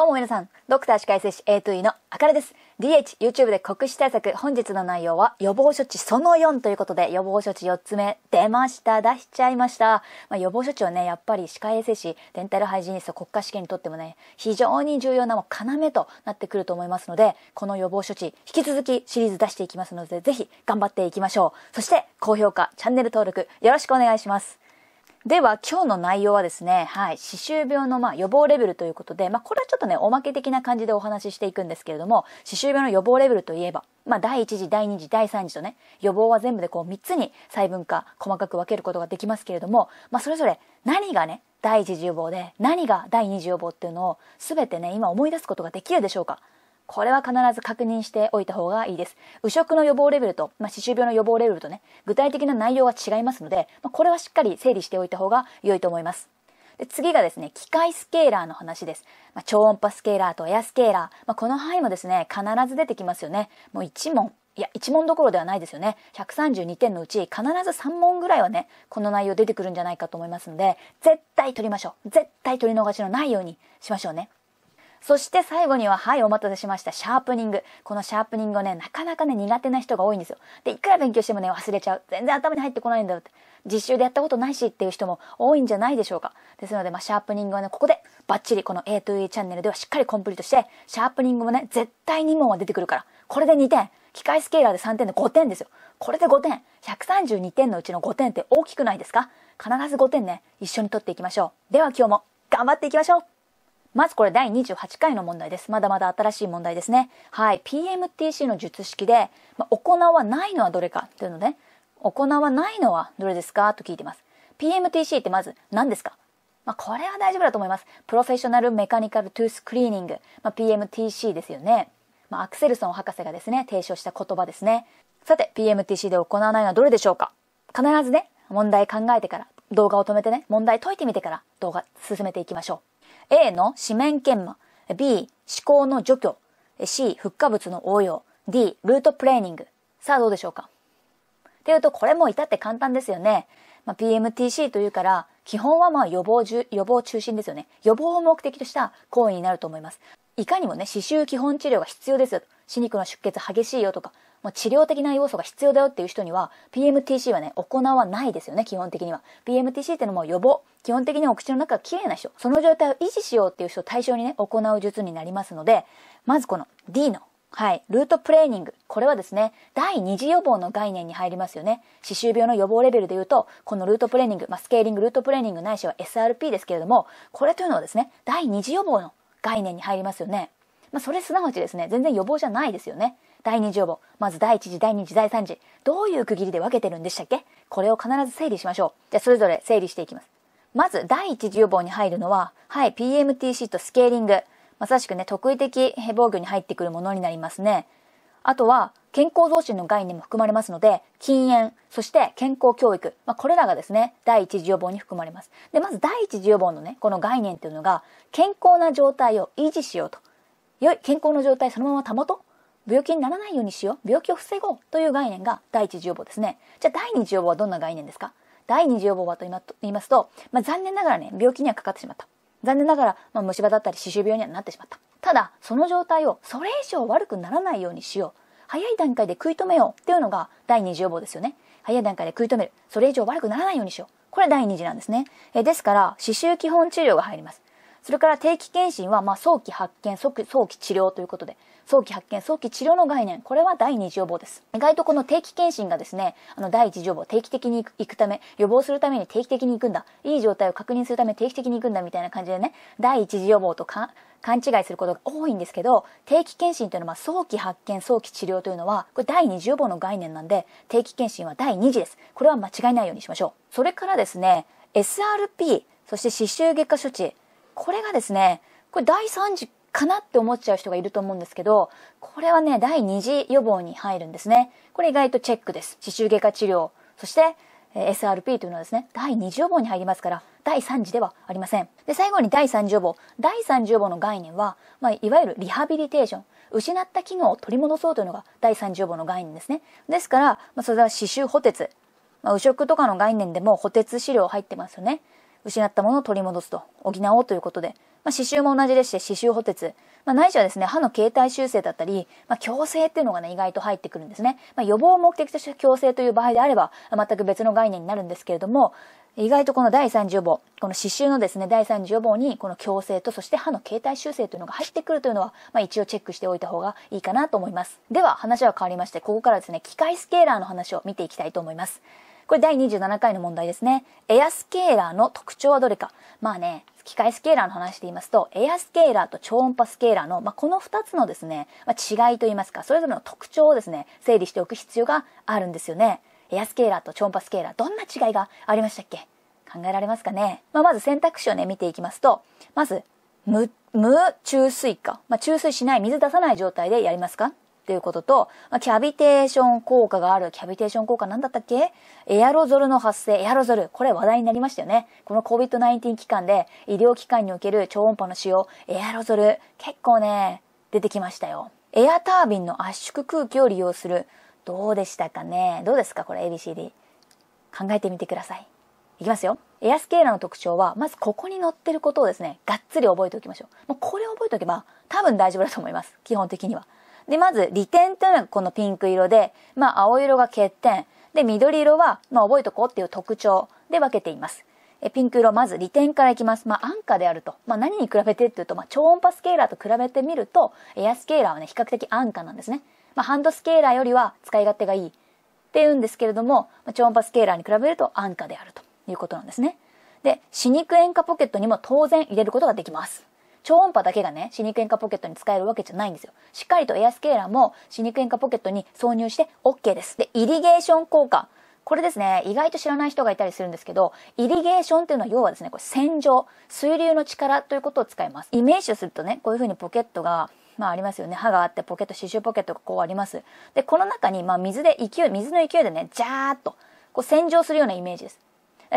どうも皆さん、ドクター歯科衛生士 A2E のあかねです。DH、YouTube で国試対策、本日の内容は予防処置その4ということで、予防処置4つ目、出ました、出しちゃいました。まあ、予防処置はね、やっぱり歯科衛生士、デンタルハイジニスト、国家試験にとってもね、非常に重要なも要となってくると思いますので、この予防処置、引き続きシリーズ出していきますので、ぜひ頑張っていきましょう。そして、高評価、チャンネル登録、よろしくお願いします。では今日の内容はですね、はい、歯周病のまあ予防レベルということで、まあこれはちょっとね、おまけ的な感じでお話ししていくんですけれども、歯周病の予防レベルといえば、まあ第1次、第2次、第3次とね、予防は全部でこう3つに細分化、細かく分けることができますけれども、まあそれぞれ何がね、第1次予防で、何が第2次予防っていうのを全てね、今思い出すことができるでしょうかこれは必ず確認しておいた方がいいです。右食の予防レベルと、まあ、歯周病の予防レベルとね、具体的な内容は違いますので、まあ、これはしっかり整理しておいた方が良いと思います。で次がですね、機械スケーラーの話です。まあ、超音波スケーラーとエアスケーラー。まこの範囲もですね、必ず出てきますよね。もう1問。いや、1問どころではないですよね。132点のうち、必ず3問ぐらいはね、この内容出てくるんじゃないかと思いますので、絶対取りましょう。絶対取り逃しのないようにしましょうね。そして最後には、はい、お待たせしました、シャープニング。このシャープニングをね、なかなかね、苦手な人が多いんですよ。で、いくら勉強してもね、忘れちゃう。全然頭に入ってこないんだよって。実習でやったことないしっていう人も多いんじゃないでしょうか。ですので、まあ、シャープニングはね、ここで、バッチリこの A to E チャンネルではしっかりコンプリートして、シャープニングもね、絶対2問は出てくるから。これで2点。機械スケーラーで3点で5点ですよ。これで5点。132点のうちの5点って大きくないですか必ず5点ね、一緒に取っていきましょう。では今日も頑張っていきましょうまずこれ第28回の問題です。まだまだ新しい問題ですね。はい。PMTC の術式で、ま行わないのはどれかというので、ね、行わないのはどれですかと聞いてます。PMTC ってまず何ですかまこれは大丈夫だと思います。プロフェッショナルメカニカルトゥースクリーニング。ま PMTC ですよね。まアクセルソン博士がですね、提唱した言葉ですね。さて、PMTC で行わないのはどれでしょうか必ずね、問題考えてから、動画を止めてね、問題解いてみてから動画進めていきましょう。A の四面研磨、B 思考の除去、C 復活物の応用、D ルートプレーニング。さあどうでしょうかっていうとこれも至って簡単ですよね。まあ、PMTC というから基本はまあ予防予防中心ですよね。予防を目的とした行為になると思います。いかにもね、刺繍基本治療が必要ですよ死歯肉の出血激しいよとか、もう治療的な要素が必要だよっていう人には、PMTC はね、行わないですよね、基本的には。PMTC ってのも予防。基本的にお口の中が綺麗な人、その状態を維持しようっていう人を対象にね、行う術になりますので、まずこの D のはい。ルートプレーニング。これはですね、第二次予防の概念に入りますよね。歯周病の予防レベルで言うと、このルートプレーニング、まあ、スケーリング、ルートプレーニングないしは SRP ですけれども、これというのはですね、第二次予防の概念に入りますよね。まあ、それすなわちですね、全然予防じゃないですよね。第2次予防。まず第1次、第2次、第3次。どういう区切りで分けてるんでしたっけこれを必ず整理しましょう。じゃあ、それぞれ整理していきます。まず、第1次予防に入るのは、はい、PMTC とスケーリング。まさしくね、特異的防御に入ってくるものになりますね。あとは、健康増進の概念も含まれますので、禁煙、そして健康教育、まあ、これらがですね、第一次予防に含まれます。で、まず第一次予防のね、この概念というのが、健康な状態を維持しようと。良い健康の状態そのまま保とう。病気にならないようにしよう。病気を防ごうという概念が第一次予防ですね。じゃあ第二次予防はどんな概念ですか第二次予防はと言いますと、まあ、残念ながらね、病気にはかかってしまった。残念ながら、まあ、虫歯だったり歯周病にはなってしまった。ただ、その状態をそれ以上悪くならないようにしよう。早い段階で食い止めようっていうのが第二次予防ですよね。早い段階で食い止める。それ以上悪くならないようにしよう。これ第二次なんですね。えですから、刺繍基本治療が入ります。それから定期検診は、まあ、早期発見即、早期治療ということで、早期発見、早期治療の概念、これは第二次予防です。意外とこの定期検診がですね、あの、第1次予防、定期的に行くため、予防するために定期的に行くんだ、いい状態を確認するため定期的に行くんだみたいな感じでね、第1次予防とか、勘違いすることが多いんですけど、定期検診というのは早期発見、早期治療というのは、これ第二次予防の概念なんで、定期検診は第2次です。これは間違いないようにしましょう。それからですね、SRP、そして歯周外科処置、これがですね、これ第3次かなって思っちゃう人がいると思うんですけど、これはね、第2次予防に入るんですね。これ意外とチェックです。歯周外科治療。そして、えー、SRP というのはですね、第2次予防に入りますから、第3次ではありません。で、最後に第3次予防。第3次予防の概念は、まあ、いわゆるリハビリテーション。失った機能を取り戻そうというのが第3次予防の概念ですね。ですから、まあ、それは歯周補鉄。まあ、右食とかの概念でも補鉄資料入ってますよね。失ったものを取り戻すと補おうということで、まあ、刺繍も同じでして刺繍補填、まあ、ないしはですね歯の形態修正だったり、まあ、矯正っていうのがね意外と入ってくるんですね、まあ、予防を目的として矯正という場合であれば全く別の概念になるんですけれども意外とこの第3次予防この刺繍のですね第3次予防にこの矯正とそして歯の形態修正というのが入ってくるというのは、まあ、一応チェックしておいた方がいいかなと思いますでは話は変わりましてここからですね機械スケーラーの話を見ていきたいと思いますこれ第27回の問題ですね。エアスケーラーの特徴はどれか。まあね、機械スケーラーの話で言いますと、エアスケーラーと超音波スケーラーの、まあ、この2つのですね、まあ、違いと言いますか、それぞれの特徴をですね、整理しておく必要があるんですよね。エアスケーラーと超音波スケーラー、どんな違いがありましたっけ考えられますかね。まあ、まず選択肢をね、見ていきますと、まず、無、無注水か。まあ、注水しない、水出さない状態でやりますかっていうことと、まあ、キャビテーション効果がある。キャビテーション効果なんだったっけエアロゾルの発生。エアロゾル。これ話題になりましたよね。この COVID-19 期間で医療機関における超音波の使用、エアロゾル。結構ね、出てきましたよ。エアタービンの圧縮空気を利用する。どうでしたかねどうですかこれ ABCD。考えてみてください。いきますよ。エアスケーラーの特徴は、まずここに載ってることをですね、がっつり覚えておきましょう。もうこれ覚えておけば、多分大丈夫だと思います。基本的には。で、まず利点というのがこのピンク色で、まあ、青色が欠点、で、緑色は、まあ、覚えとこうっていう特徴で分けています。えピンク色、まず利点からいきます。まあ、安価であると。まあ、何に比べてっていうと、まあ、超音波スケーラーと比べてみると、エアスケーラーはね、比較的安価なんですね。まあ、ハンドスケーラーよりは使い勝手がいいっていうんですけれども、まあ、超音波スケーラーに比べると安価であるということなんですね。で、歯肉塩化ポケットにも当然入れることができます。超音波だけがね、歯肉炎化ポケットに使えるわけじゃないんですよ。しっかりとエアスケーラーも歯肉塩化ポケットに挿入して OK です。で、イリゲーション効果。これですね、意外と知らない人がいたりするんですけど、イリゲーションっていうのは要はですね、これ洗浄、水流の力ということを使います。イメージするとね、こういう風にポケットがまあありますよね。歯があってポケット、歯周ポケットがこうあります。で、この中に、まあ水で勢い、水の勢いでね、ジャーっと、こう洗浄するようなイメージです。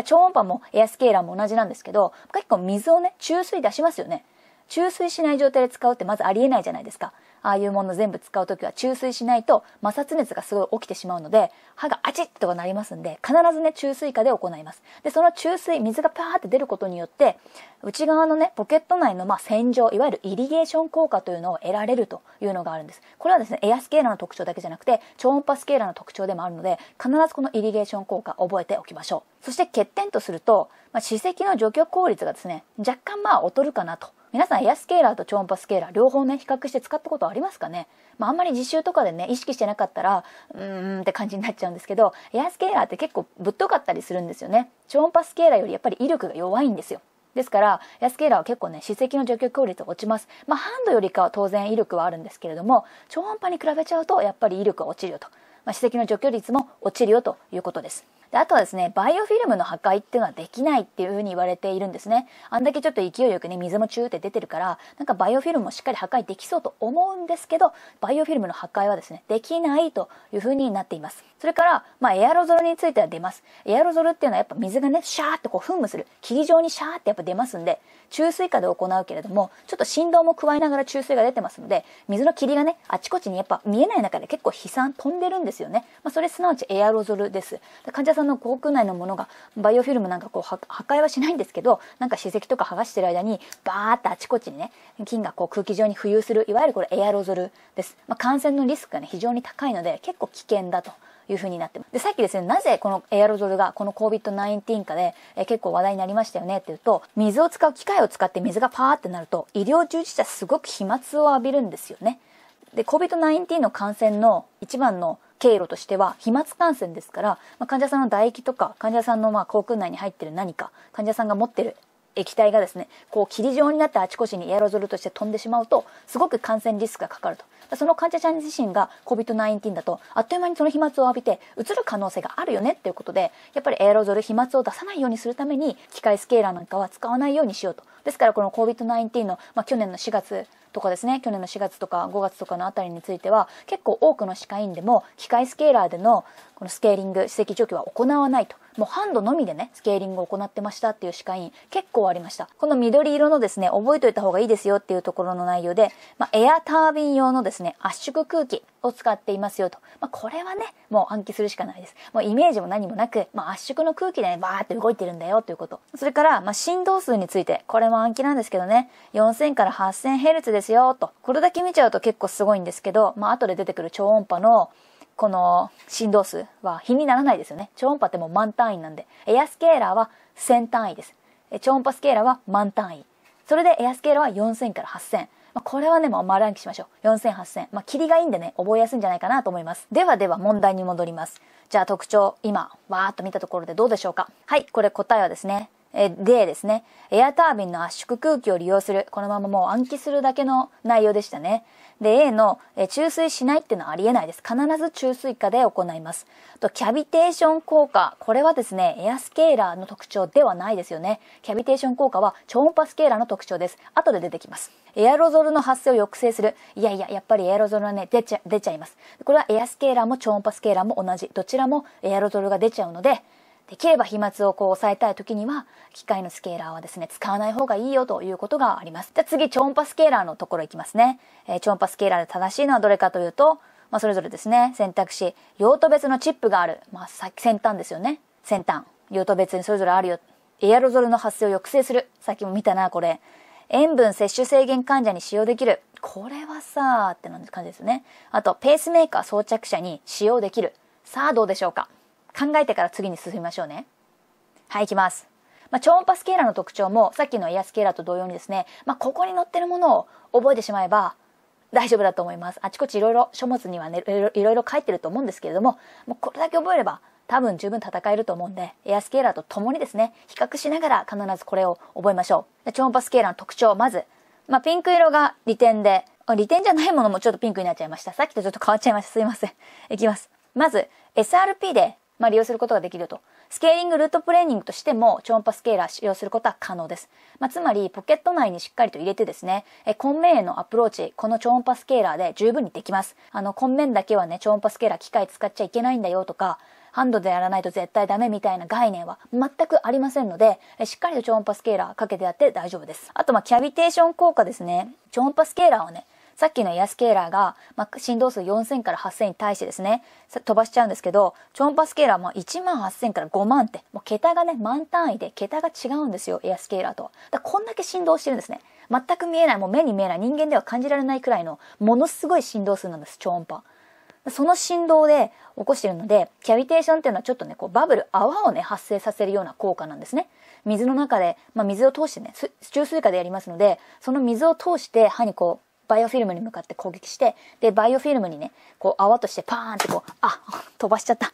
超音波もエアスケーラーも同じなんですけど、結構水をね、注水出しますよね。注水しない状態で使うってまずありえないじゃないですか。ああいうもの全部使う時は注水しないと摩擦熱がすごい起きてしまうので歯がアチッとかなりますんで必ずね注水下で行いますでその注水水がパーって出ることによって内側のねポケット内のまあ洗浄いわゆるイリゲーション効果というのを得られるというのがあるんですこれはですねエアスケーラーの特徴だけじゃなくて超音波スケーラーの特徴でもあるので必ずこのイリゲーション効果覚えておきましょうそして欠点とすると、まあ、歯石の除去効率がですね若干まあ劣るかなと皆さんエアスケーラーと超音波スケーラー両方ね比較して使ったことありますかね、まあ、あんまり実習とかでね意識してなかったらうーんって感じになっちゃうんですけどエアスケーラーって結構ぶっとかったりするんですよね超音波スケーラーよりやっぱり威力が弱いんですよですから、エアスケーラーは結構ね、歯石の除去効率が落ちます。まあ、ハンドよりかは当然威力はあるんですけれども、超音波に比べちゃうと、やっぱり威力が落ちるよと。まあ、歯石の除去率も落ちるよということです。であとはですねバイオフィルムの破壊っていうのはできないっていうふうに言われているんですねあんだけちょっと勢いよくね水もチューって出てるからなんかバイオフィルムもしっかり破壊できそうと思うんですけどバイオフィルムの破壊はですねできないというふうになっていますそれから、まあ、エアロゾルについては出ますエアロゾルっていうのはやっぱ水がねシャーってこう噴霧する霧状にシャーってやっぱ出ますんで注水下で行うけれどもちょっと振動も加えながら注水が出てますので水の霧がねあちこちにやっぱ見えない中で結構飛散飛んでるんですよね、まあ、それすなわちエアロゾルです患者さんその国内のものがバイオフィルムなんかこう破壊はしないんですけどなんか歯石とか剥がしてる間にバーってあちこちにね菌がこう空気上に浮遊するいわゆるこれエアロゾルです、まあ、感染のリスクがね非常に高いので結構危険だというふうになってますでさっきですねなぜこのエアロゾルがこの COVID-19 かで、え結構話題になりましたよねっていうと水を使う機械を使って水がパーってなると医療従事者すごく飛沫を浴びるんですよねで COVID-19 の感染の一番の経路としては飛沫感染ですから、まあ、患者さんの唾液とか患者さんのまあ口腔内に入ってる何か患者さんが持ってる液体がですねこう霧状になってあちこちにエアロゾルとして飛んでしまうとすごく感染リスクがかかるとその患者さん自身が COVID-19 だとあっという間にその飛沫を浴びてうつる可能性があるよねっていうことでやっぱりエアロゾル飛沫を出さないようにするために機械スケーラーなんかは使わないようにしようとですからこの COVID-19 の、まあ、去年の4月とかですね去年の4月とか5月とかのあたりについては結構多くの歯科医院でも機械スケーラーでのこのスケーリング歯石除去は行わないともうハンドのみでねスケーリングを行ってましたっていう歯科医院結構ありましたこの緑色のですね覚えておいた方がいいですよっていうところの内容で、まあ、エアタービン用のですね圧縮空気を使っていますよと。まあ、これはね、もう暗記するしかないです。もうイメージも何もなく、まあ、圧縮の空気で、ね、バーって動いてるんだよということ。それから、まあ、振動数について、これも暗記なんですけどね、4000から 8000Hz ですよと。これだけ見ちゃうと結構すごいんですけど、まあ、後で出てくる超音波のこの振動数は比にならないですよね。超音波ってもう万単位なんで。エアスケーラーは1000単位です。超音波スケーラーは万単位。それでエアスケーラーは4000から8000。まあ、これはね、もう丸暗記しましょう。4000、8000。まあ、りがいいんでね、覚えやすいんじゃないかなと思います。ではでは問題に戻ります。じゃあ特徴、今、わーっと見たところでどうでしょうかはい、これ答えはですね、え、でですね、エアタービンの圧縮空気を利用する。このままもう暗記するだけの内容でしたね。で、A の、え、注水しないっていうのはありえないです。必ず注水下で行います。と、キャビテーション効果。これはですね、エアスケーラーの特徴ではないですよね。キャビテーション効果は超音波スケーラーの特徴です。後で出てきます。エアロゾルの発生を抑制する。いやいや、やっぱりエアロゾルはね、出ちゃ、出ちゃいます。これはエアスケーラーも超音波スケーラーも同じ。どちらもエアロゾルが出ちゃうので、できれば飛沫をこう抑えたい時には、機械のスケーラーはですね、使わない方がいいよということがあります。じゃあ次、超音波スケーラーのところいきますね。えー、超音波スケーラーで正しいのはどれかというと、まあ、それぞれですね、選択肢、用途別のチップがある。まあ、先端ですよね。先端。用途別にそれぞれあるよ。エアロゾルの発生を抑制する。さっきも見たな、これ。塩分摂取制限患者に使用できる。これはさあって感じですね。あと、ペースメーカー装着者に使用できる。さあどうでしょうか考えてから次に進みましょうね。はい、いきます。まあ、超音波スケーラーの特徴も、さっきのエアスケーラーと同様にですね、まあ、ここに載ってるものを覚えてしまえば、大丈夫だと思います。あちこちいろいろ書物にはね、いろいろ書いてると思うんですけれども、もうこれだけ覚えれば多分十分戦えると思うんで、エアスケーラーと共にですね、比較しながら必ずこれを覚えましょう。で超音波スケーラーの特徴、まず、まあ、ピンク色が利点で、利点じゃないものもちょっとピンクになっちゃいました。さっきとちょっと変わっちゃいました。すいません。いきます。まず、SRP で、まあ、利用することができると。スケーリングルートプレーニングとしても超音波スケーラー使用することは可能です。まあ、つまりポケット内にしっかりと入れてですね、え根面へのアプローチ、この超音波スケーラーで十分にできます。あの、根面だけはね、超音波スケーラー機械使っちゃいけないんだよとか、ハンドでやらないと絶対ダメみたいな概念は全くありませんので、しっかりと超音波スケーラーかけてやって大丈夫です。あと、まキャビテーション効果ですね。超音波スケーラーはね、さっきのエアスケーラーが、まあ、振動数4000から8000に対してですね、飛ばしちゃうんですけど、超音波スケーラーは1万8000から5万って、もう桁がね、万単位で桁が違うんですよ、エアスケーラーと。だこんだけ振動してるんですね。全く見えない、もう目に見えない、人間では感じられないくらいの、ものすごい振動数なんです、超音波。その振動で起こしているので、キャビテーションっていうのはちょっとね、こうバブル、泡をね、発生させるような効果なんですね。水の中で、まあ、水を通してね、中水下でやりますので、その水を通して歯にこう、バイオフィルムに向かって攻撃して、で、バイオフィルムにね、こう泡としてパーンってこう、あ、飛ばしちゃった。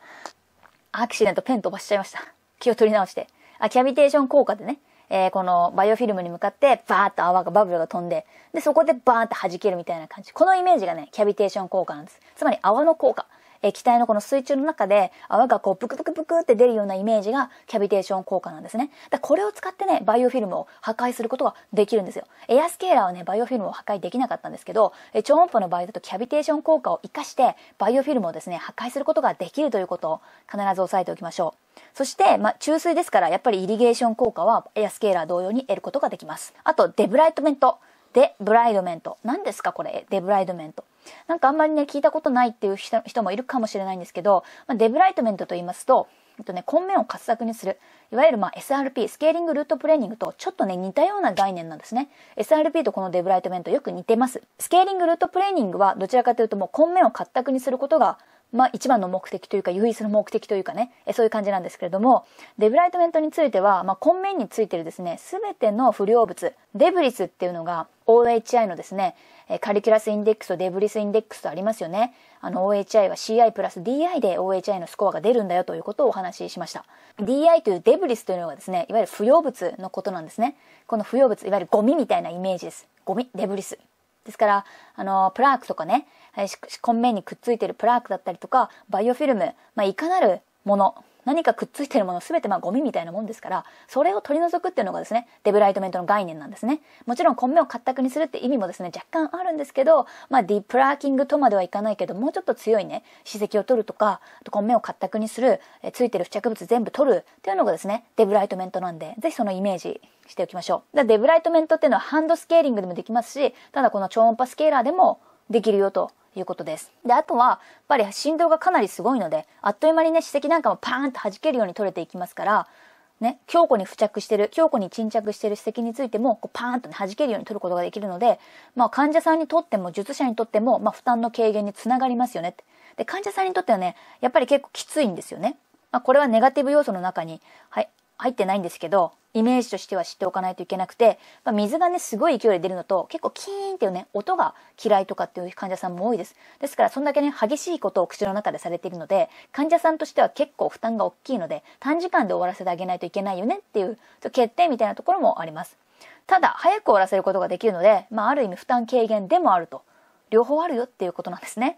アクシデントペン飛ばしちゃいました。気を取り直して。あ、キャビテーション効果でね、えー、このバイオフィルムに向かってバーッと泡がバブルが飛んで、で、そこでバーンって弾けるみたいな感じ。このイメージがね、キャビテーション効果なんです。つまり泡の効果。え機体のこの水中の中で泡がこうブクブクブクって出るようなイメージがキャビテーション効果なんですね。だこれを使ってね、バイオフィルムを破壊することができるんですよ。エアスケーラーはね、バイオフィルムを破壊できなかったんですけど、え超音波の場合だとキャビテーション効果を活かして、バイオフィルムをですね、破壊することができるということを必ず押さえておきましょう。そして、まあ、注水ですから、やっぱりイリゲーション効果はエアスケーラー同様に得ることができます。あと、デブライトメント。デブライドメント。何ですかこれ、デブライドメント。なんかあんまりね、聞いたことないっていう人もいるかもしれないんですけど、まあ、デブライトメントと言いますと、えっとね、根面を活削にする。いわゆるま SRP、スケーリングルートプレーニングとちょっとね、似たような概念なんですね。SRP とこのデブライトメントよく似てます。スケーリングルートプレーニングはどちらかというともう根面を活削にすることがまあ、一番の目的というか唯一の目的というかねそういう感じなんですけれどもデブライトメントについては、まあ、根面についてるですね全ての不良物デブリスっていうのが OHI のですねカリキュラスインデックスとデブリスインデックスとありますよねあの OHI は CI プラス DI で OHI のスコアが出るんだよということをお話ししました DI というデブリスというのはですねいわゆる不要物のことなんですねこの不要物いわゆるゴミみたいなイメージですゴミデブリスですからあのプラークとかね根面にくっついてるプラークだったりとかバイオフィルム、まあ、いかなるもの何かくっついてるもの全てまあゴミみたいなもんですからそれを取り除くっていうのがですねデブライトメントの概念なんですねもちろん根ンを活択にするって意味もですね若干あるんですけど、まあ、ディプラーキングとまではいかないけどもうちょっと強いね歯石を取るとか根目を活択にするえついてる付着物全部取るっていうのがですねデブライトメントなんで是非そのイメージしておきましょうデブライトメントっていうのはハンドスケーリングでもできますしただこの超音波スケーラーでもできるよということです。で、あとは、やっぱり振動がかなりすごいので、あっという間にね、歯石なんかもパーンと弾けるように取れていきますから、ね、強固に付着してる、強固に沈着してる歯石についても、こうパーンと、ね、弾けるように取ることができるので、まあ患者さんにとっても、術者にとっても、まあ負担の軽減につながりますよねって。で、患者さんにとってはね、やっぱり結構きついんですよね。まあこれはネガティブ要素の中に、はい、入ってないんですけど、イメージとしては知っておかないといけなくて、まあ、水がねすごい勢いで出るのと結構キーンっていうね音が嫌いとかっていう患者さんも多いですですからそんだけね激しいことを口の中でされているので患者さんとしては結構負担が大きいので短時間で終わらせてあげないといけないよねっていう欠点みたいなところもありますただ早く終わらせることができるので、まあ、ある意味負担軽減でもあると両方あるよっていうことなんですね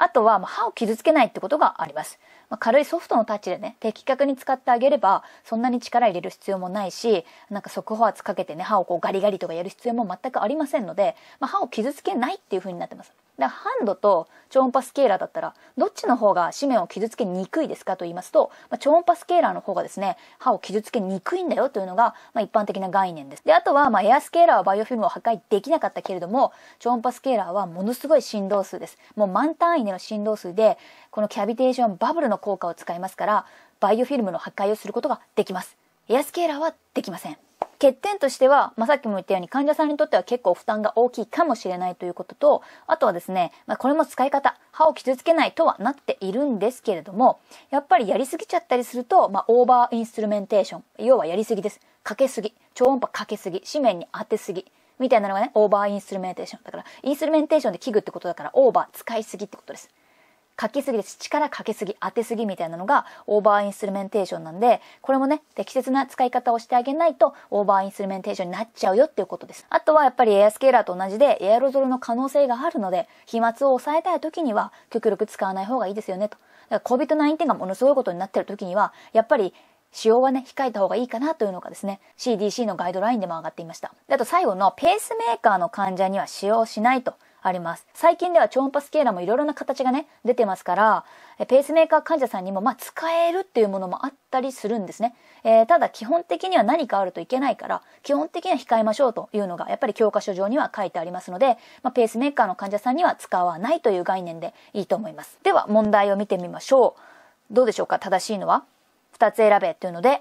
あとは、まあ、歯を傷つけないってことがあります。まあ、軽いソフトのタッチでね、的確に使ってあげれば、そんなに力入れる必要もないし、なんか速報圧かけてね、歯をこうガリガリとかやる必要も全くありませんので、まあ、歯を傷つけないっていう風になってます。で、ハンドと超音波スケーラーだったら、どっちの方が紙面を傷つけにくいですかと言いますと、まあ、超音波スケーラーの方がですね、歯を傷つけにくいんだよというのが、まあ、一般的な概念です。で、あとは、まあ、エアスケーラーはバイオフィルムを破壊できなかったけれども、超音波スケーラーはものすごい振動数です。もう満単位での振動数で、このキャビテーションバブルの効果を使いますから、バイオフィルムの破壊をすることができます。エアスケーラーはできません。欠点としては、まあ、さっきも言ったように患者さんにとっては結構負担が大きいかもしれないということと、あとはですね、まあ、これも使い方、歯を傷つけないとはなっているんですけれども、やっぱりやりすぎちゃったりすると、まあ、オーバーインストゥルメンテーション、要はやりすぎです。かけすぎ、超音波かけすぎ、紙面に当てすぎ、みたいなのがね、オーバーインストゥルメンテーション。だから、インストゥルメンテーションで器具ってことだから、オーバー使いすぎってことです。書きすぎです。力かけすぎ、当てすぎみたいなのがオーバーインストゥルメンテーションなんで、これもね、適切な使い方をしてあげないとオーバーインストゥルメンテーションになっちゃうよっていうことです。あとはやっぱりエアスケーラーと同じでエアロゾルの可能性があるので、飛沫を抑えたい時には極力使わない方がいいですよねと。COVID-19 がものすごいことになってる時には、やっぱり使用はね、控えた方がいいかなというのがですね、CDC のガイドラインでも上がっていました。あと最後のペースメーカーの患者には使用しないと。あります。最近では超音波スケーラーもいろいろな形がね、出てますから、ペースメーカー患者さんにも、まあ、使えるっていうものもあったりするんですね。えー、ただ基本的には何かあるといけないから、基本的には控えましょうというのが、やっぱり教科書上には書いてありますので、まあ、ペースメーカーの患者さんには使わないという概念でいいと思います。では、問題を見てみましょう。どうでしょうか正しいのは ?2 つ選べというので、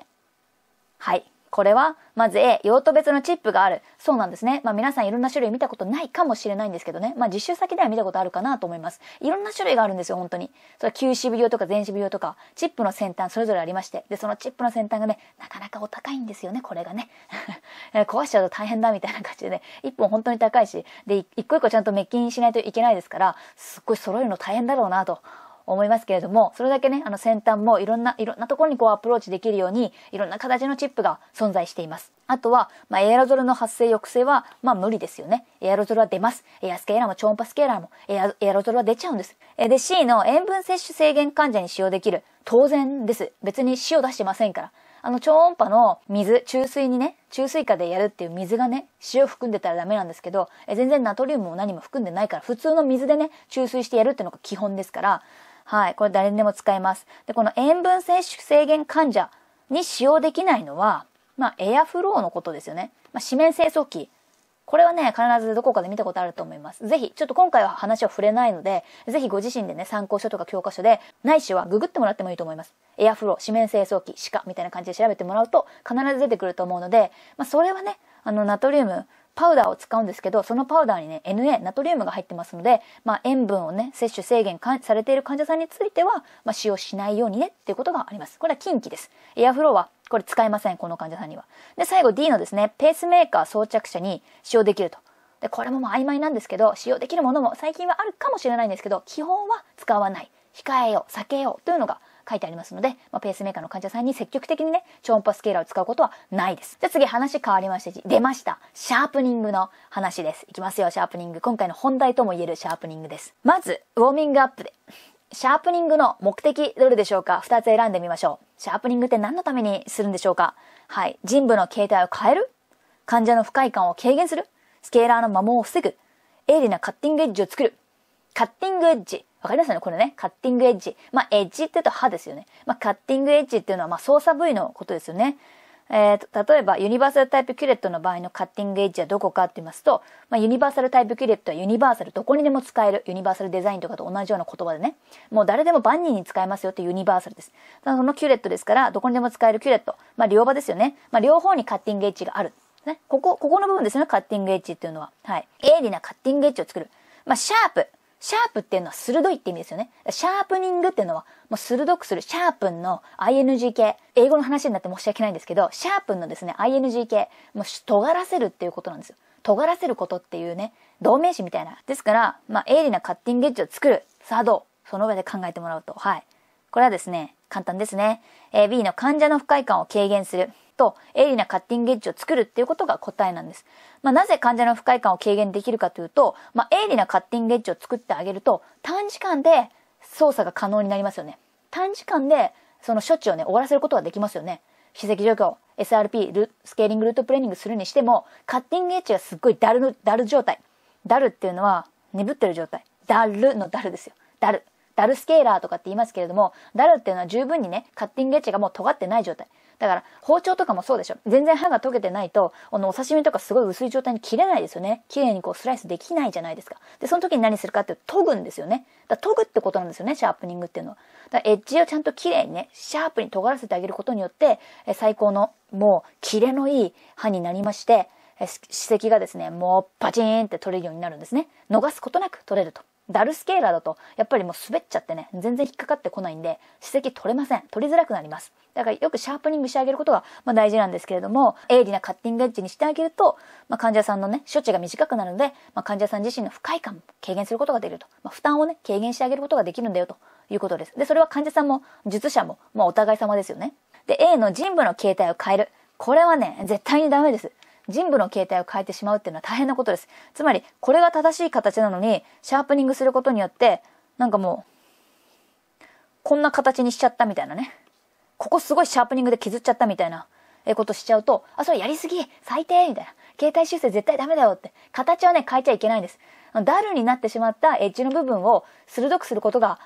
はい。これは、まず A、用途別のチップがある。そうなんですね。まあ皆さんいろんな種類見たことないかもしれないんですけどね。まあ実習先では見たことあるかなと思います。いろんな種類があるんですよ、本当に。それは9指病とか全部用とか、チップの先端それぞれありまして。で、そのチップの先端がね、なかなかお高いんですよね、これがね。壊しちゃうと大変だみたいな感じでね。1本本当に高いし、で、一個一個ちゃんと滅菌しないといけないですから、すっごい揃えるの大変だろうなと思いますけれども、それだけね、あの先端もいろんな、いろんなところにこうアプローチできるように、いろんな形のチップが存在しています。あとは、まあ、エアロゾルの発生抑制は、まあ無理ですよね。エアロゾルは出ます。エアスケーラーも超音波スケーラーもエア、エアロゾルは出ちゃうんです。で、C の塩分摂取制限患者に使用できる。当然です。別に死を出してませんから。あの超音波の水、注水にね、注水下でやるっていう水がね、塩含んでたらダメなんですけど、え全然ナトリウムも何も含んでないから、普通の水でね、注水してやるっていうのが基本ですから、はい。これ誰にでも使えます。で、この塩分摂取制限患者に使用できないのは、まあ、エアフローのことですよね。まあ、四面清掃機。これはね、必ずどこかで見たことあると思います。ぜひ、ちょっと今回は話は触れないので、ぜひご自身でね、参考書とか教科書で、ないしはググってもらってもいいと思います。エアフロー、四面清掃機、歯科みたいな感じで調べてもらうと、必ず出てくると思うので、まあ、それはね、あの、ナトリウム、パウダーを使うんですけど、そのパウダーにね、NA、ナトリウムが入ってますので、まあ、塩分をね、摂取制限されている患者さんについては、まあ、使用しないようにね、っていうことがあります。これは禁忌です。エアフローは、これ使えません、この患者さんには。で、最後 D のですね、ペースメーカー装着者に使用できると。で、これももう曖昧なんですけど、使用できるものも最近はあるかもしれないんですけど、基本は使わない。控えよう、避けようというのが書いてありますので、まあ、ペースメーカーの患者さんに積極的にね、超音波スケーラーを使うことはないです。じゃ次話変わりまして、出ました。シャープニングの話です。いきますよ、シャープニング。今回の本題とも言えるシャープニングです。まず、ウォーミングアップで。シャープニングの目的どれでしょうか ?2 つ選んでみましょう。シャープニングって何のためにするんでしょうかはい。人部の形態を変える患者の不快感を軽減するスケーラーの摩耗を防ぐ鋭利なカッティングエッジを作るカッティングエッジ。わかりますよねこれね。カッティングエッジ。まあ、エッジって言うと歯ですよね。まあ、カッティングエッジっていうのは、まあ、操作部位のことですよね。えーと、例えば、ユニバーサルタイプキュレットの場合のカッティングエッジはどこかって言いますと、まあ、ユニバーサルタイプキュレットはユニバーサルどこにでも使える。ユニバーサルデザインとかと同じような言葉でね。もう誰でも万人に使えますよってユニバーサルです。そのキュレットですから、どこにでも使えるキュレット。まあ、両場ですよね。まあ、両方にカッティングエッジがある。ね。ここ、ここの部分ですよね。カッティングエッジっていうのは。はい。鋭利なカッティングエッジを作る。まあ、シャープ。シャープっていうのは鋭いって意味ですよね。シャープニングっていうのは、もう鋭くする、シャープンの ing 系。英語の話になって申し訳ないんですけど、シャープンのですね、ing 系。もう尖らせるっていうことなんですよ。尖らせることっていうね、同名詞みたいな。ですから、まあ、鋭利なカッティングエッジを作る。さあどうその上で考えてもらうと。はい。これはですね、簡単ですね。え B の患者の不快感を軽減する。と鋭利なカッティングエッジを作るっていうことが答えなんです。まあ、なぜ患者の不快感を軽減できるかというと、まあ、鋭利なカッティングエッジを作ってあげると短時間で操作が可能になりますよね。短時間でその処置をね終わらせることができますよね。歯石状況 SRP スケーリングルートプレーニングするにしてもカッティングエッジがすっごいだるだる状態ダルっていうのは鈍ってる状態ダルのダルですよだル。ダルスケーラーとかって言いますけれども、ダルっていうのは十分にね、カッティングエッジがもう尖ってない状態。だから、包丁とかもそうでしょ。全然刃が溶けてないと、あの、お刺身とかすごい薄い状態に切れないですよね。綺麗にこうスライスできないじゃないですか。で、その時に何するかっていうと、研ぐんですよね。だ研ぐってことなんですよね、シャープニングっていうのは。だエッジをちゃんと綺麗にね、シャープに尖らせてあげることによって、え最高の、もう、キレのいい刃になりまして、歯石がですね、もうパチンって取れるようになるんですね。逃すことなく取れると。ダルスケーラーだと、やっぱりもう滑っちゃってね、全然引っかかってこないんで、歯石取れません。取りづらくなります。だからよくシャープニングしてあげることが、まあ、大事なんですけれども、鋭利なカッティングエッジにしてあげると、まあ、患者さんのね、処置が短くなるので、まあ、患者さん自身の不快感も軽減することができると。ま負担をね、軽減してあげることができるんだよということです。で、それは患者さんも、術者も、まお互い様ですよね。で、A の人部の形態を変える。これはね、絶対にダメです。人部の形態を変えてしまうっていうのは大変なことです。つまり、これが正しい形なのに、シャープニングすることによって、なんかもう、こんな形にしちゃったみたいなね。ここすごいシャープニングで削っちゃったみたいな、え、ことしちゃうと、あ、それやりすぎ最低みたいな。形態修正絶対ダメだよって。形はね、変えちゃいけないんです。ダルになってしまったエッジの部分を鋭くすることが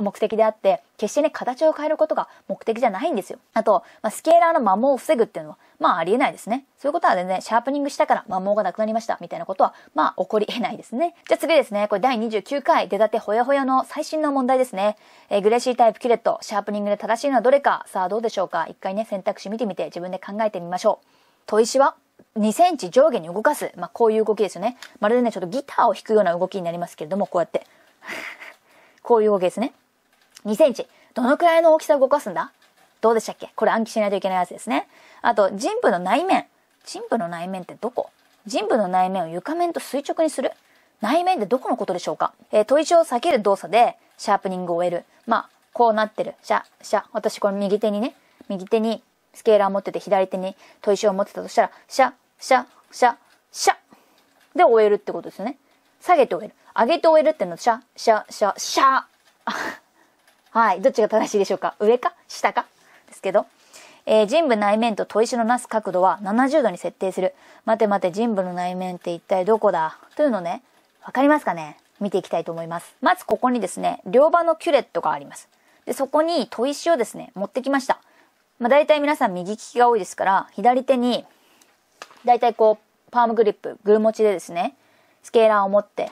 目的であって、決してね、形を変えることが目的じゃないんですよ。あと、まあ、スケーラーの摩耗を防ぐっていうのは、まあありえないですね。そういうことは全然、シャープニングしたから摩耗がなくなりました、みたいなことは、まあ起こり得ないですね。じゃあ次ですね、これ第29回出たてほやほやの最新の問題ですね。えー、グレーシータイプキュレット、シャープニングで正しいのはどれか、さあどうでしょうか。一回ね、選択肢見てみて自分で考えてみましょう。砥石は2センチ上下に動かす。まあ、こういう動きですよね。まるでね、ちょっとギターを弾くような動きになりますけれども、こうやって。こういう動きですね。2センチ。どのくらいの大きさを動かすんだどうでしたっけこれ暗記しないといけないやつですね。あと、人部の内面。人部の内面ってどこ人部の内面を床面と垂直にする。内面ってどこのことでしょうかえー、砥石を避ける動作で、シャープニングを終える。まあ、こうなってる。シャ、シャ。私これ右手にね、右手にスケーラー持ってて左手に砥石を持ってたとしたら、シャ、シャ、シャ、シャで終えるってことですよね。下げて終える。上げて終えるってのはシャ、シャ、シャ、シャ はい。どっちが正しいでしょうか上か下かですけど。えー、人部内面と砥石のなす角度は70度に設定する。待て待て人部の内面って一体どこだというのね、わかりますかね見ていきたいと思います。まずここにですね、両刃のキュレットがあります。で、そこに砥石をですね、持ってきました。まあ、大体皆さん右利きが多いですから、左手に大体こう、パームグリップ、グル持ちでですね、スケーラーを持って、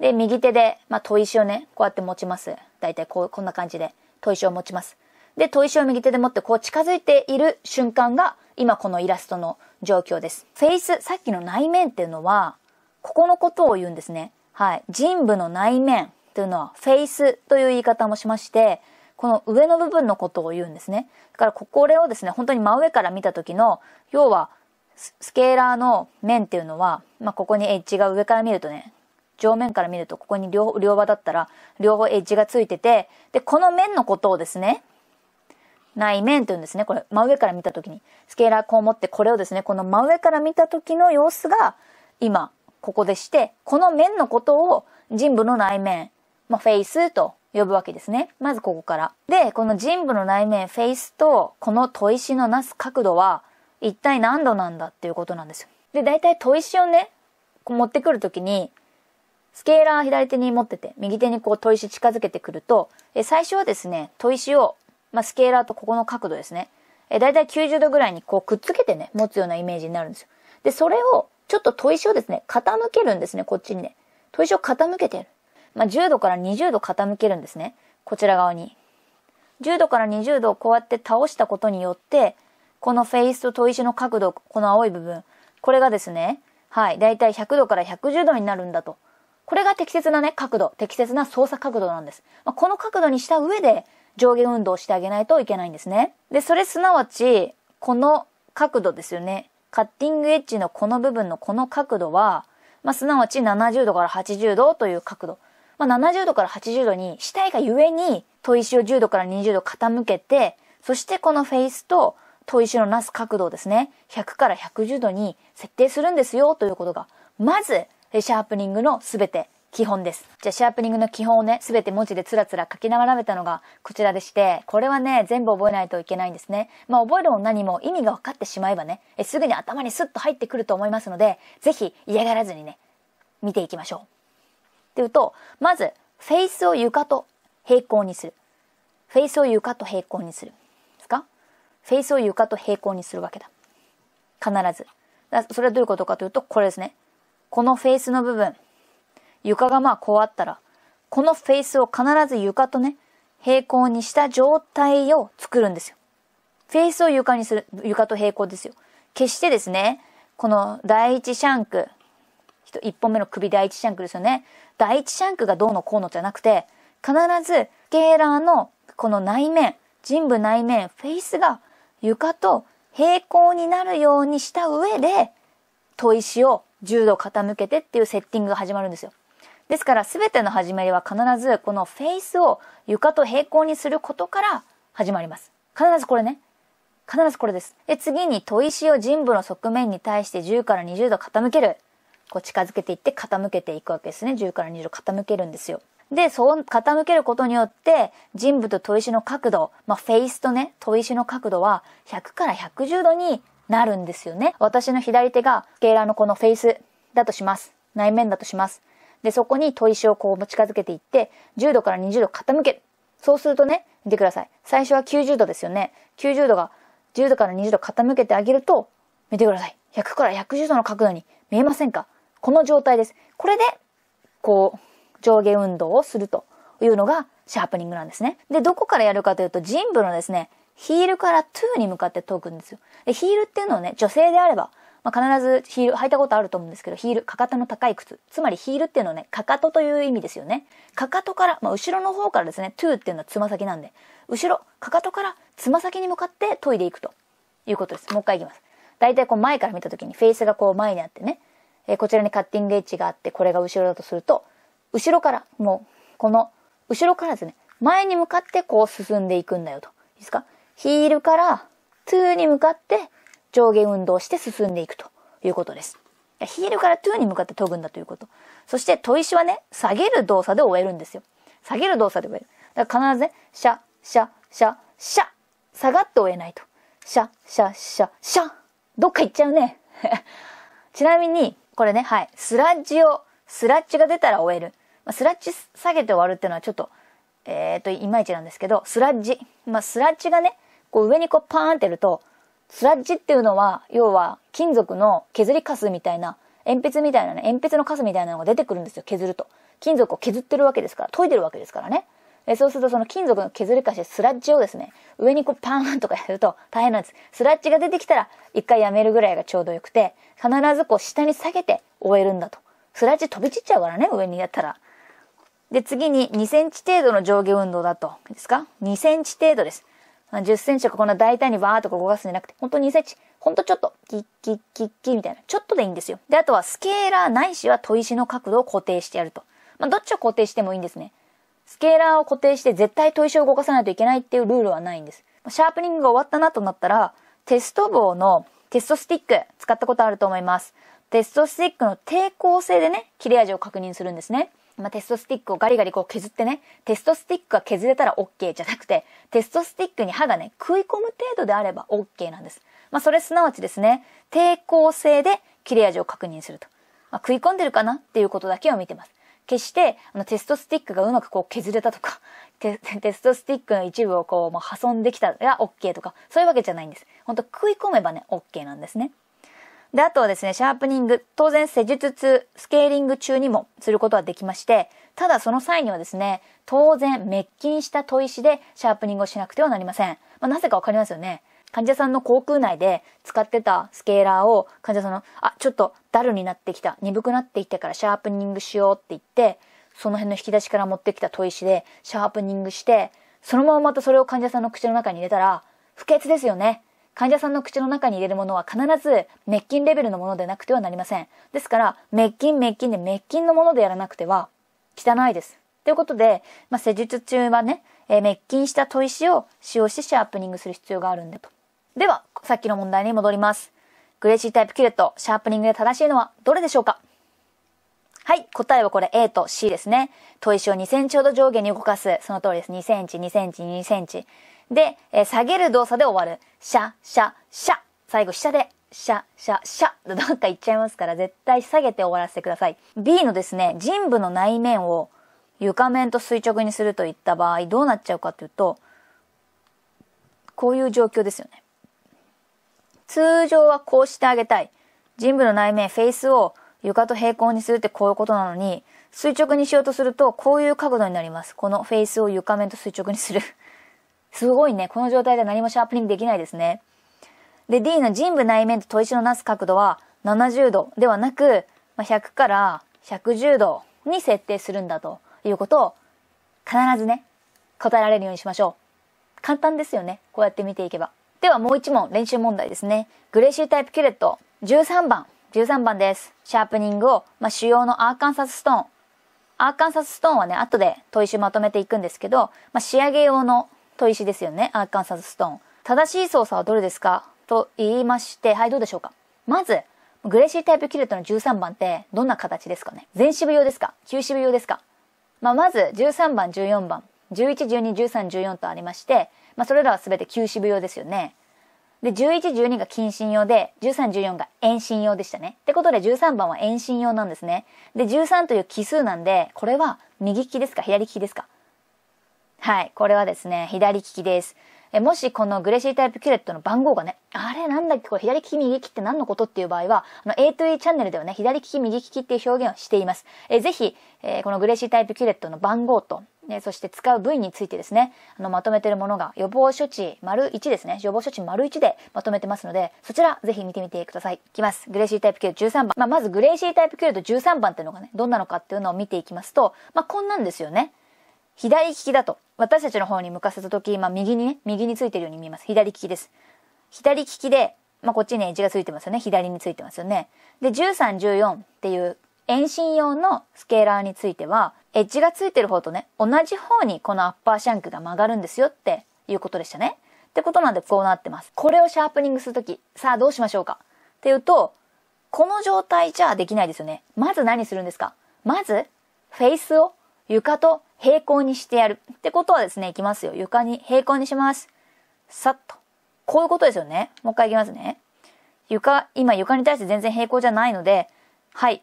で、右手で、まあ、砥石をね、こうやって持ちます。大体こう、こんな感じで、砥石を持ちます。で、砥石を右手で持って、こう近づいている瞬間が、今このイラストの状況です。フェイス、さっきの内面っていうのは、ここのことを言うんですね。はい。人部の内面というのは、フェイスという言い方もしまして、この上の部分のことを言うんですね。だからこれをですね、本当に真上から見た時の、要はスケーラーの面っていうのは、まあ、ここにエッジが上から見るとね、上面から見るとここに両両刃だったら両方エッジがついてて、で、この面のことをですね、内面というんですね。これ、真上から見た時に、スケーラーこう持ってこれをですね、この真上から見た時の様子が今、ここでして、この面のことを人部の内面、まあ、フェイスと呼ぶわけですね。まずここから。で、この人部の内面、フェイスと、この砥石のなす角度は、一体何度なんだっていうことなんですよ。で、大体砥石をね、こう持ってくるときに、スケーラー左手に持ってて、右手にこう砥石近づけてくると、え最初はですね、砥石を、まあ、スケーラーとここの角度ですね、え大体90度ぐらいにこうくっつけてね、持つようなイメージになるんですよ。で、それを、ちょっと砥石をですね、傾けるんですね、こっちにね。砥石を傾けてる。まあ、10度から20度傾けるんですね。こちら側に。10度から20度をこうやって倒したことによって、このフェイスと砥石の角度、この青い部分、これがですね、はい、だいたい100度から110度になるんだと。これが適切なね、角度、適切な操作角度なんです。まあ、この角度にした上で上下運動をしてあげないといけないんですね。で、それすなわち、この角度ですよね。カッティングエッジのこの部分のこの角度は、まあ、すなわち70度から80度という角度。まあ、70度から80度にしたいがゆえに、砥石を10度から20度傾けて、そしてこのフェイスと砥石のなす角度をですね、100から110度に設定するんですよということが、まず、シャープニングのすべて基本です。じゃあ、シャープニングの基本をね、すべて文字でつらつら書き並べたのがこちらでして、これはね、全部覚えないといけないんですね。まあ、覚えるも何も意味が分かってしまえばね、えすぐに頭にスッと入ってくると思いますので、ぜひ嫌がらずにね、見ていきましょう。っていうと、まず、フェイスを床と平行にする。フェイスを床と平行にする。フェイスを床と平行にするわけだ。必ず。だそれはどういうことかというと、これですね。このフェイスの部分。床がまあこうあったら、このフェイスを必ず床とね、平行にした状態を作るんですよ。フェイスを床にする、床と平行ですよ。決してですね、この第一シャンク、一本目の首第一シャンクですよね。第一シャンクがどうのこうのじゃなくて、必ずスケーラーのこの内面、人部内面、フェイスが床と平行になるようにした上で、砥石を10度傾けてっていうセッティングが始まるんですよ。ですから全ての始まりは必ずこのフェイスを床と平行にすることから始まります。必ずこれね。必ずこれです。で、次に砥石を人部の側面に対して10から20度傾ける。こう近づけていって傾けていくわけですね。10から20度傾けるんですよ。で、そう傾けることによって、人部と砥石の角度、まあ、フェイスとね、砥石の角度は100から110度になるんですよね。私の左手がスケーラーのこのフェイスだとします。内面だとします。で、そこに砥石をこう近づけていって、10度から20度傾ける。そうするとね、見てください。最初は90度ですよね。90度が10度から20度傾けてあげると、見てください。100から110度の角度に見えませんかこの状態です。これで、こう、上下運動をするというのがシャープニングなんですね。で、どこからやるかというと、人部のですね、ヒールからトゥーに向かって解くんですよ。で、ヒールっていうのはね、女性であれば、まあ、必ずヒール、履いたことあると思うんですけど、ヒール、かかとの高い靴。つまりヒールっていうのはね、かかとという意味ですよね。かかとから、まあ、後ろの方からですね、トゥーっていうのはつま先なんで、後ろ、かかとからつま先に向かって研いでいくということです。もう一回いきます。大体こう前から見た時にフェイスがこう前にあってね、えー、こちらにカッティングエッジがあって、これが後ろだとすると、後ろから、もう、この、後ろからですね、前に向かってこう進んでいくんだよと。いいですかヒールからトゥーに向かって上下運動して進んでいくということです。ヒールからトゥーに向かって飛ぶんだということ。そして砥石はね、下げる動作で終えるんですよ。下げる動作で終える。だから必ずね、シャ、シャ、シャ、シャ、下がって終えないと。シャ、シャ、シャ、シャ、どっか行っちゃうね。ちなみに、これね、はい、スラッジを、スラッジが出たら終える。まあ、スラッジ下げて終わるっていうのはちょっと、えー、っと、いまいちなんですけど、スラッジ。まあ、スラッジがね、こう上にこうパーンってやると、スラッジっていうのは、要は金属の削りカスみたいな、鉛筆みたいなね、鉛筆のカスみたいなのが出てくるんですよ、削ると。金属を削ってるわけですから、研いでるわけですからね。えそうするとその金属の削りかしスラッジをですね、上にこうパーンとかやると大変なんです。スラッジが出てきたら一回やめるぐらいがちょうどよくて、必ずこう下に下げて終えるんだと。スラッジ飛び散っちゃうからね、上にやったら。で、次に2センチ程度の上下運動だと、いいですか ?2 センチ程度です。10センチとかこんな大胆にバーとか動かすんじゃなくて、ほんと2センチ、ほんとちょっと、キッキッキッキみたいな、ちょっとでいいんですよ。で、あとはスケーラーないしは砥石の角度を固定してやると。まあ、どっちを固定してもいいんですね。スケーラーを固定して絶対砥石を動かさないといけないっていうルールはないんです。シャープニングが終わったなとなったら、テスト棒のテストスティック使ったことあると思います。テストスティックの抵抗性でね、切れ味を確認するんですね。まあ、テストスティックをガリガリこう削ってね、テストスティックが削れたら OK じゃなくて、テストスティックに歯がね、食い込む程度であれば OK なんです。まあ、それすなわちですね、抵抗性で切れ味を確認すると。まあ、食い込んでるかなっていうことだけを見てます。決して、あの、テストスティックがうまくこう削れたとか、テストスティックの一部をこう、まあ、破損できたら OK とか、そういうわけじゃないんです。ほんと食い込めばね、OK なんですね。で、あとはですね、シャープニング、当然施術中、スケーリング中にもすることはできまして、ただその際にはですね、当然、滅菌した砥石でシャープニングをしなくてはなりません。まあ、なぜかわかりますよね。患者さんの口腔内で使ってたスケーラーを患者さんの、あ、ちょっとだるになってきた、鈍くなってきたからシャープニングしようって言って、その辺の引き出しから持ってきた砥石でシャープニングして、そのまままたそれを患者さんの口の中に入れたら、不潔ですよね。患者さんの口の中に入れるものは必ず滅菌レベルのものでなくてはなりません。ですから、滅菌滅菌で滅菌のものでやらなくては汚いです。ということで、まあ、施術中はね、えー、滅菌した砥石を使用してシャープニングする必要があるんだと。では、さっきの問題に戻ります。グレーシータイプキュレット、シャープニングで正しいのはどれでしょうかはい、答えはこれ A と C ですね。砥石を2センチほど上下に動かす。その通りです。2センチ、2センチ、2センチ。で、えー、下げる動作で終わる。シャ、シャ、シャ。最後、下で、シャ、シャ、シャ。ど っか行っちゃいますから、絶対下げて終わらせてください。B のですね、人部の内面を床面と垂直にするといった場合、どうなっちゃうかというと、こういう状況ですよね。通常はこうしてあげたい。人部の内面、フェイスを床と平行にするってこういうことなのに、垂直にしようとすると、こういう角度になります。このフェイスを床面と垂直にする。すごいね。この状態で何もシャープリングできないですね。で、D の人部内面と砥石のなす角度は70度ではなく、まあ、100から110度に設定するんだということを、必ずね、答えられるようにしましょう。簡単ですよね。こうやって見ていけば。ではもう一問練習問題ですね。グレイシータイプキュレット13番。13番です。シャープニングを、まあ、主要のアーカンサスストーン。アーカンサスストーンはね、後で砥石まとめていくんですけど、まあ、仕上げ用の砥石ですよね、アーカンサスストーン。正しい操作はどれですかと言いまして、はい、どうでしょうかまず、グレーシータイプキルトの13番ってどんな形ですかね全支部用ですか ?9 支部用ですかまあ、まず13番、14番、11、12、13、14とありまして、まあ、それらは全て9支部用ですよね。で、11、12が近親用で、13、14が遠心用でしたね。ってことで13番は遠心用なんですね。で、13という奇数なんで、これは右利きですか左利きですかはい、これはですね、左利きです。えもしこのグレシータイプキュレットの番号がね、あれなんだっけこれ左利き右利きって何のことっていう場合は、あの A 2 E チャンネルではね、左利き右利きっていう表現をしています。えぜひ、えー、このグレシータイプキュレットの番号と、ね、そして使う部位についてですね、あの、まとめてるものが予防処置丸1ですね、予防処置丸1でまとめてますので、そちらぜひ見てみてください。いきます。グレーシータイプキュール13番。まあ、まずグレーシータイプキュールと13番っていうのがね、どんなのかっていうのを見ていきますと、まあ、こんなんですよね。左利きだと。私たちの方に向かせた時、まあ、右にね、右についてるように見えます。左利きです。左利きで、まあ、こっちにエッジがついてますよね。左についてますよね。で、13、14っていう遠心用のスケーラーについては、エッジがついてる方とね、同じ方にこのアッパーシャンクが曲がるんですよっていうことでしたね。ってことなんでこうなってます。これをシャープニングするとき、さあどうしましょうかっていうと、この状態じゃできないですよね。まず何するんですかまず、フェイスを床と平行にしてやる。ってことはですね、いきますよ。床に平行にします。さっと。こういうことですよね。もう一回いきますね。床、今床に対して全然平行じゃないので、はい。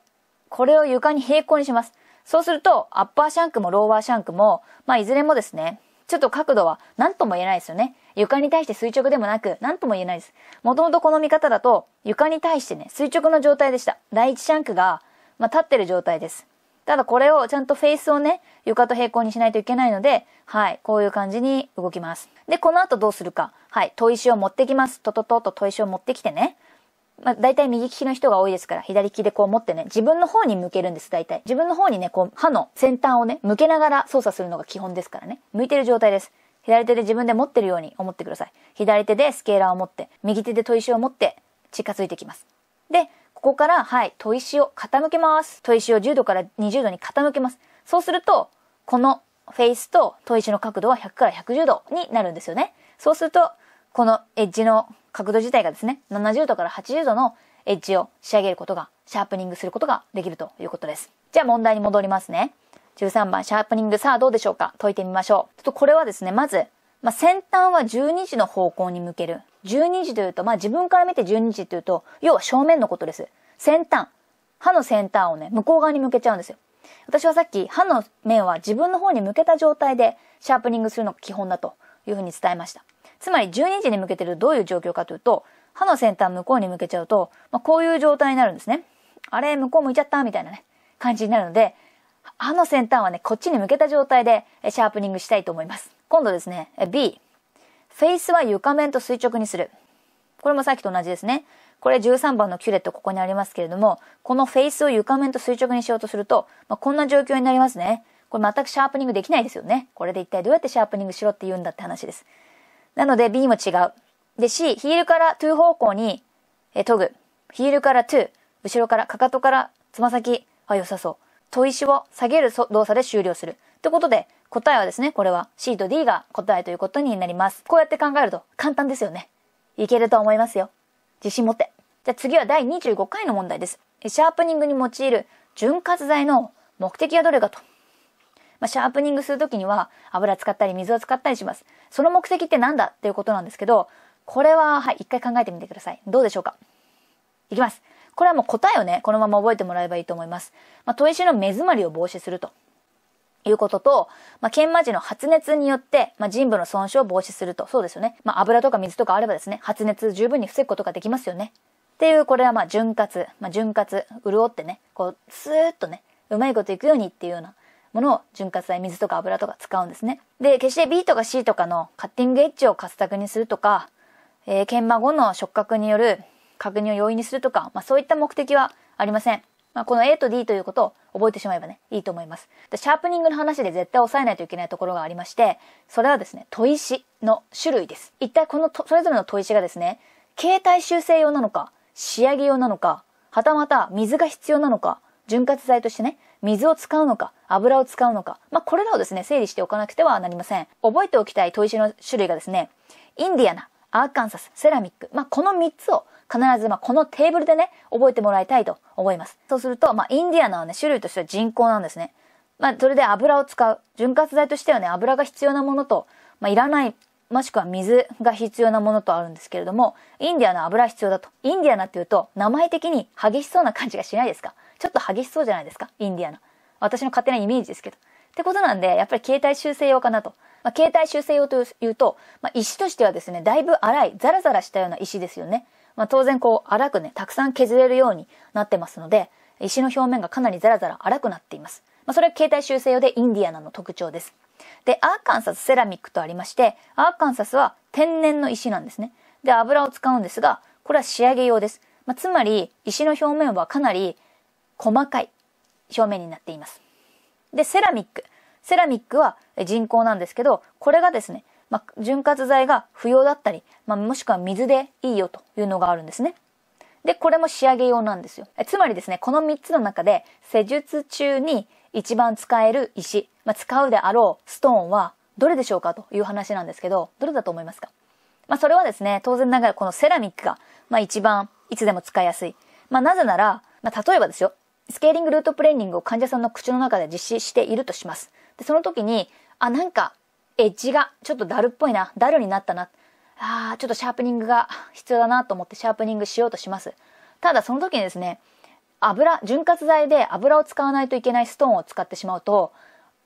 これを床に平行にします。そうすると、アッパーシャンクもローワーシャンクも、まあ、いずれもですね、ちょっと角度は何とも言えないですよね。床に対して垂直でもなく、何とも言えないです。もともとこの見方だと、床に対してね、垂直の状態でした。第一シャンクが、まあ、立ってる状態です。ただこれをちゃんとフェイスをね、床と平行にしないといけないので、はい、こういう感じに動きます。で、この後どうするか。はい、砥石を持ってきます。とととと砥石を持ってきてね。まあ、大体右利きの人が多いですから、左利きでこう持ってね、自分の方に向けるんです、大体。自分の方にね、こう、歯の先端をね、向けながら操作するのが基本ですからね。向いてる状態です。左手で自分で持ってるように思ってください。左手でスケーラーを持って、右手で砥石を持って、近づいてきます。で、ここから、はい、砥石を傾けます。砥石を10度から20度に傾けます。そうすると、このフェイスと砥石の角度は100から110度になるんですよね。そうすると、このエッジの角度自体がですね、70度から80度のエッジを仕上げることが、シャープニングすることができるということです。じゃあ問題に戻りますね。13番、シャープニング、さあどうでしょうか解いてみましょう。ちょっとこれはですね、まず、まあ、先端は12時の方向に向ける。12時というと、まあ、自分から見て12時というと、要は正面のことです。先端、歯の先端をね、向こう側に向けちゃうんですよ。私はさっき、歯の面は自分の方に向けた状態で、シャープニングするのが基本だというふうに伝えました。つまり12時に向けてるどういう状況かというと、歯の先端向こうに向けちゃうと、まあ、こういう状態になるんですね。あれ、向こう向いちゃったみたいなね、感じになるので、歯の先端はね、こっちに向けた状態でシャープニングしたいと思います。今度ですね、B。フェイスは床面と垂直にする。これもさっきと同じですね。これ13番のキュレットここにありますけれども、このフェイスを床面と垂直にしようとすると、まあ、こんな状況になりますね。これ全くシャープニングできないですよね。これで一体どうやってシャープニングしろって言うんだって話です。なので B も違う。で C、ヒールから2方向に、え研ぐ。ヒールから2、後ろから、かかとから、つま先、あ、良さそう。砥石を下げる動作で終了する。ということで、答えはですね、これは C と D が答えということになります。こうやって考えると簡単ですよね。いけると思いますよ。自信持って。じゃあ次は第25回の問題です。シャープニングに用いる潤滑剤の目的はどれかとまあ、シャープニングするときには油使ったり水を使ったりします。その目的って何だっていうことなんですけど、これは、はい、一回考えてみてください。どうでしょうかいきます。これはもう答えをね、このまま覚えてもらえばいいと思います。まあ、砥石の目詰まりを防止すると。いうことと、まあ、研磨時の発熱によって、まあ、腎部の損傷を防止すると。そうですよね。まあ、油とか水とかあればですね、発熱十分に防ぐことができますよね。っていう、これはまあ、潤滑、まあ、潤滑、潤ってね、こう、スーッとね、うまいこといくようにっていうような、ものを潤滑剤、水とか油とか使うんですね。で、決して B とか C とかのカッティングエッジをカスタクにするとか、えー、研磨後の触覚による確認を容易にするとか、まあ、そういった目的はありません。まあ、この A と D ということを覚えてしまえばね、いいと思います。でシャープニングの話で絶対押さえないといけないところがありまして、それはですね、砥石の種類です。一体このそれぞれの砥石がですね、携帯修正用なのか、仕上げ用なのか、はたまた水が必要なのか、潤滑剤としてね、水を使うのか、油を使うのか、まあ、これらをですね、整理しておかなくてはなりません。覚えておきたい砥石の種類がですね、インディアナ、アーカンサス、セラミック、まあ、この3つを必ず、まこのテーブルでね、覚えてもらいたいと思います。そうすると、まあ、インディアナはね、種類としては人工なんですね。まあ、それで油を使う。潤滑剤としてはね、油が必要なものと、まあ、いらない、もしくは水が必要なものとあるんですけれども、インディアナ油必要だと。インディアナっていうと、名前的に激しそうな感じがしないですかちょっと激しそうじゃないですかインディアナ私の勝手なイメージですけどってことなんでやっぱり携帯修正用かなと、まあ、携帯修正用というと、まあ、石としてはですねだいぶ粗いザラザラしたような石ですよね、まあ、当然こう粗くねたくさん削れるようになってますので石の表面がかなりザラザラ粗くなっていますまあ、それは携帯修正用でインディアナの特徴です。で、アーカンサスセラミックとありまして、アーカンサスは天然の石なんですね。で、油を使うんですが、これは仕上げ用です。まあ、つまり、石の表面はかなり細かい表面になっています。で、セラミック。セラミックは人工なんですけど、これがですね、まあ、潤滑剤が不要だったり、まあ、もしくは水でいいよというのがあるんですね。で、これも仕上げ用なんですよ。えつまりですね、この3つの中で、施術中に一番使える石、まあ、使うであろうストーンはどれでしょうかという話なんですけど、どれだと思いますかまあ、それはですね、当然ながらこのセラミックが、まあ、一番いつでも使いやすい。まあ、なぜなら、まあ、例えばですよ、スケーリングルートプレーニングを患者さんの口の中で実施しているとします。で、その時に、あ、なんか、エッジがちょっとだるっぽいな、だるになったな、あー、ちょっとシャープニングが必要だなと思ってシャープニングしようとします。ただその時にですね、油、潤滑剤で油を使わないといけないストーンを使ってしまうと、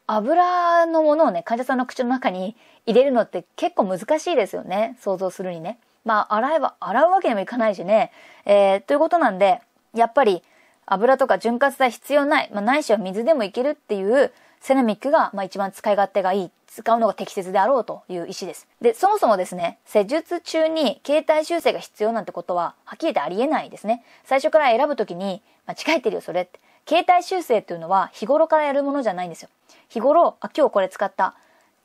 油のものをね、患者さんの口の中に入れるのって結構難しいですよね。想像するにね。まあ、洗えば、洗うわけにもいかないしね。えー、ということなんで、やっぱり、油とか潤滑剤必要ない、まあ、ないしは水でもいけるっていうセラミックが、まあ、一番使い勝手がいい、使うのが適切であろうという石です。で、そもそもですね、施術中に携帯修正が必要なんてことは、はっきり言ってありえないですね。最初から選ぶときに、間違えてるよ、それって。携帯修正っていうのは日頃からやるものじゃないんですよ。日頃、あ、今日これ使った。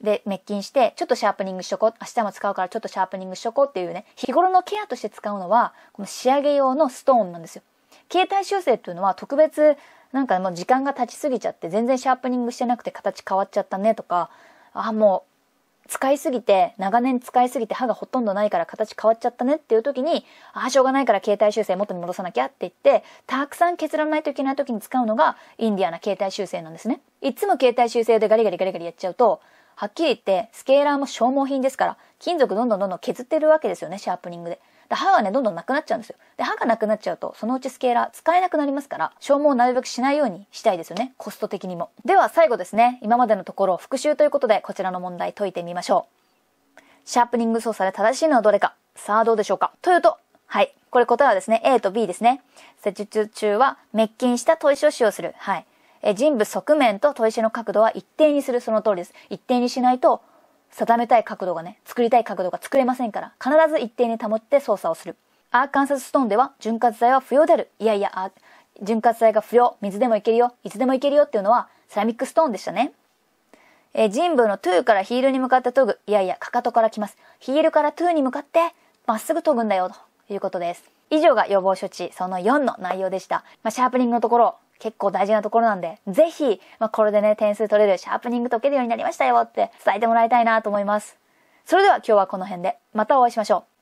で、滅菌して、ちょっとシャープニングしとこう。明日も使うからちょっとシャープニングしとこうっていうね、日頃のケアとして使うのは、この仕上げ用のストーンなんですよ。携帯修正っていうのは特別なんかもう時間が経ちすぎちゃって全然シャープニングしてなくて形変わっちゃったねとかあもう使いすぎて長年使いすぎて歯がほとんどないから形変わっちゃったねっていう時にああしょうがないから携帯修正元に戻さなきゃって言ってたくさん削らないといけない時に使うのがインディアな携帯修正なんですね。いつも携帯修正でガリガリガリガリやっちゃうとはっきり言ってスケーラーも消耗品ですから金属どんどんどんどん削ってるわけですよねシャープニングで。で歯はね、どんどんなくなっちゃうんですよ。で、歯がなくなっちゃうと、そのうちスケーラー使えなくなりますから、消耗をなるべくしないようにしたいですよね。コスト的にも。では最後ですね、今までのところ復習ということで、こちらの問題解いてみましょう。シャープニング操作で正しいのはどれかさあどうでしょうかというと、はい。これ答えはですね、A と B ですね。施術中は滅菌した砥石を使用する。はい。え人物側面と砥石の角度は一定にするその通りです。一定にしないと定めたい角度がね、作りたい角度が作れませんから、必ず一定に保って操作をする。アーカンサスストーンでは、潤滑剤は不要である。いやいや、潤滑剤が不要、水でもいけるよ、いつでもいけるよっていうのは、セラミックストーンでしたね。え人部のトゥーからヒールに向かって研ぐ。いやいや、かかとから来ます。ヒールからトゥーに向かって、まっすぐ研ぐんだよ、ということです。以上が予防処置、その4の内容でした。まあ、シャープニングのところ、結構大事なところなんで、ぜひ、まあ、これでね、点数取れる、シャープニング解けるようになりましたよって伝えてもらいたいなと思います。それでは今日はこの辺で、またお会いしましょう。